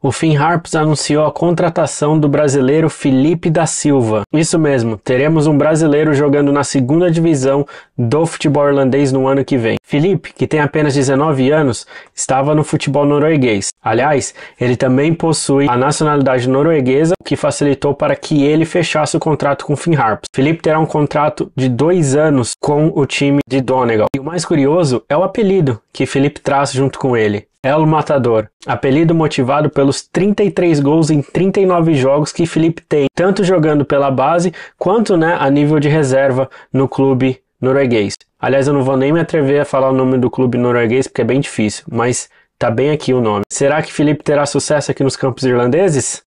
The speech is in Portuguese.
o FinHarps anunciou a contratação do brasileiro Felipe da Silva. Isso mesmo, teremos um brasileiro jogando na segunda divisão do futebol irlandês no ano que vem. Felipe, que tem apenas 19 anos, estava no futebol norueguês. Aliás, ele também possui a nacionalidade norueguesa, o que facilitou para que ele fechasse o contrato com o FinHarps. Felipe terá um contrato de dois anos com o time de Donegal. E o mais curioso é o apelido que Felipe traz junto com ele. El Matador, apelido motivado pelos 33 gols em 39 jogos que Felipe tem, tanto jogando pela base quanto né, a nível de reserva no clube norueguês. Aliás, eu não vou nem me atrever a falar o nome do clube norueguês porque é bem difícil, mas tá bem aqui o nome. Será que Felipe terá sucesso aqui nos campos irlandeses?